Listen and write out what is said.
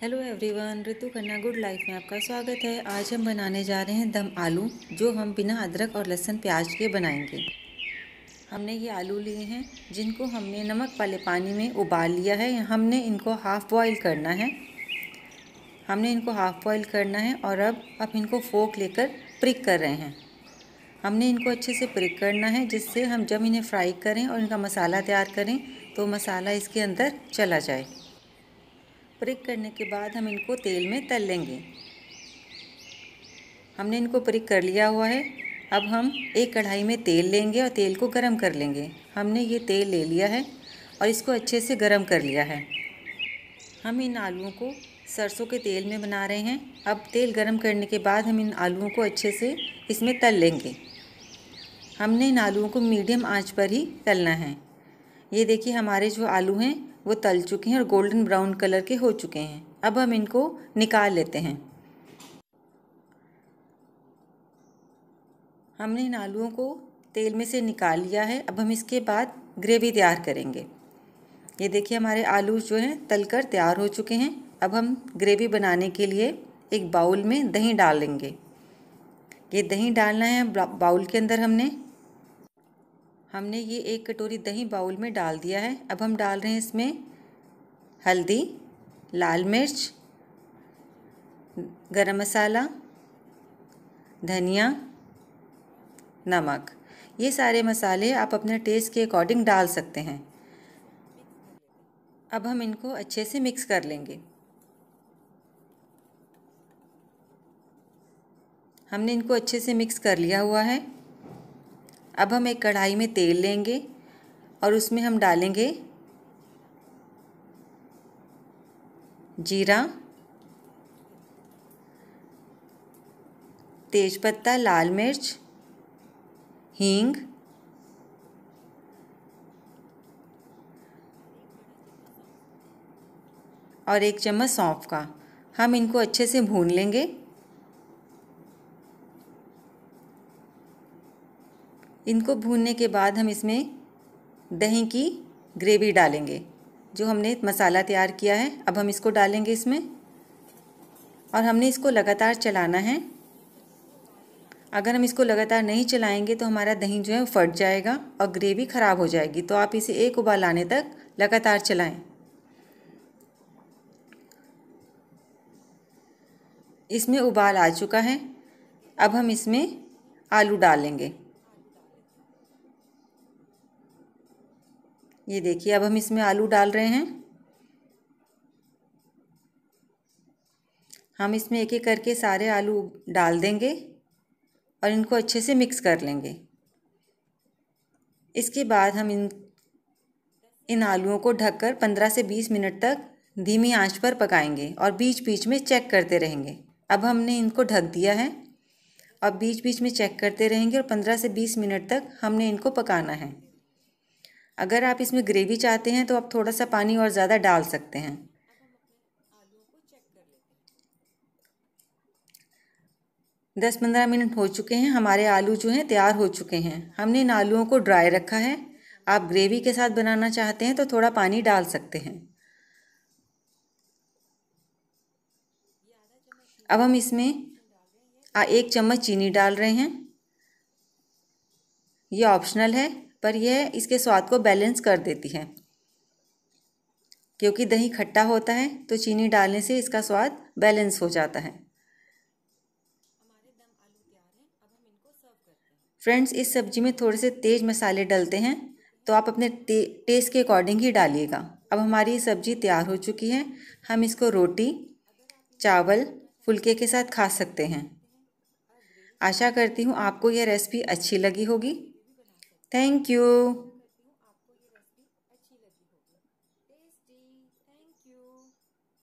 Hello everyone Ritu Khanna good life में आपका स्वागत है आज हम बनाने जा रहे हैं दम आलू जो हम बिना अदरक और लहसुन प्याज के बनाएंगे हमने ये आलू लिए हैं जिनको हमने नमक वाले पानी में उबाल लिया है हमने इनको हाफ़ बॉईल करना है हमने इनको हाफ़ बॉईल करना है और अब अब इनको फोक लेकर प्रिक कर रहे हैं हमने इनको अच्छे से प्रिक करना है जिससे हम जब इन्हें फ्राई करें और इनका मसाला तैयार करें तो मसाला इसके अंदर चला जाए प्रिक करने के बाद हम इनको तेल में तल लेंगे हमने इनको प्रिक कर लिया हुआ है अब हम एक कढ़ाई में तेल लेंगे और तेल को गरम कर लेंगे हमने ये तेल ले लिया है और इसको अच्छे से गरम कर लिया है हम इन आलुओं को सरसों के तेल में बना रहे हैं अब तेल गरम करने के बाद हम इन आलुओं को अच्छे से इसमें तल लेंगे हमने इन आलूओं को मीडियम आंच पर ही तलना है ये देखिए हमारे जो आलू हैं वो तल चुके हैं और गोल्डन ब्राउन कलर के हो चुके हैं अब हम इनको निकाल लेते हैं हमने इन आलुओं को तेल में से निकाल लिया है अब हम इसके बाद ग्रेवी तैयार करेंगे ये देखिए हमारे आलू जो हैं तल कर तैयार हो चुके हैं अब हम ग्रेवी बनाने के लिए एक बाउल में दही डालेंगे ये दही डालना है बाउल के अंदर हमने हमने ये एक कटोरी दही बाउल में डाल दिया है अब हम डाल रहे हैं इसमें हल्दी लाल मिर्च गरम मसाला धनिया नमक ये सारे मसाले आप अपने टेस्ट के अकॉर्डिंग डाल सकते हैं अब हम इनको अच्छे से मिक्स कर लेंगे हमने इनको अच्छे से मिक्स कर लिया हुआ है अब हम एक कढ़ाई में तेल लेंगे और उसमें हम डालेंगे जीरा तेज़पत्ता लाल मिर्च हींग और एक चम्मच सौंफ का हम इनको अच्छे से भून लेंगे इनको भूनने के बाद हम इसमें दही की ग्रेवी डालेंगे जो हमने मसाला तैयार किया है अब हम इसको डालेंगे इसमें और हमने इसको लगातार चलाना है अगर हम इसको लगातार नहीं चलाएंगे तो हमारा दही जो है फट जाएगा और ग्रेवी ख़राब हो जाएगी तो आप इसे एक उबाल आने तक लगातार चलाएं इसमें उबाल आ चुका है अब हम इसमें आलू डालेंगे ये देखिए अब हम इसमें आलू डाल रहे हैं हम इसमें एक एक करके सारे आलू डाल देंगे और इनको अच्छे से मिक्स कर लेंगे इसके बाद हम इन इन आलूओं को ढककर 15 से 20 मिनट तक धीमी आंच पर पकाएंगे और बीच बीच में चेक करते रहेंगे अब हमने इनको ढक दिया है और बीच बीच में चेक करते रहेंगे और 15 से 20 मिनट तक हमने इनको पकाना है अगर आप इसमें ग्रेवी चाहते हैं तो आप थोड़ा सा पानी और ज़्यादा डाल सकते हैं दस पंद्रह मिनट हो चुके हैं हमारे आलू जो हैं तैयार हो चुके हैं हमने इन आलुओं को ड्राई रखा है आप ग्रेवी के साथ बनाना चाहते हैं तो थोड़ा पानी डाल सकते हैं अब हम इसमें एक चम्मच चीनी डाल रहे हैं ये ऑप्शनल है पर यह इसके स्वाद को बैलेंस कर देती है क्योंकि दही खट्टा होता है तो चीनी डालने से इसका स्वाद बैलेंस हो जाता है फ्रेंड्स इस सब्जी में थोड़े से तेज मसाले डलते हैं तो आप अपने टेस्ट के अकॉर्डिंग ही डालिएगा अब हमारी सब्जी तैयार हो चुकी है हम इसको रोटी चावल फुलके के साथ खा सकते हैं आशा करती हूँ आपको यह रेसिपी अच्छी लगी होगी Thank you.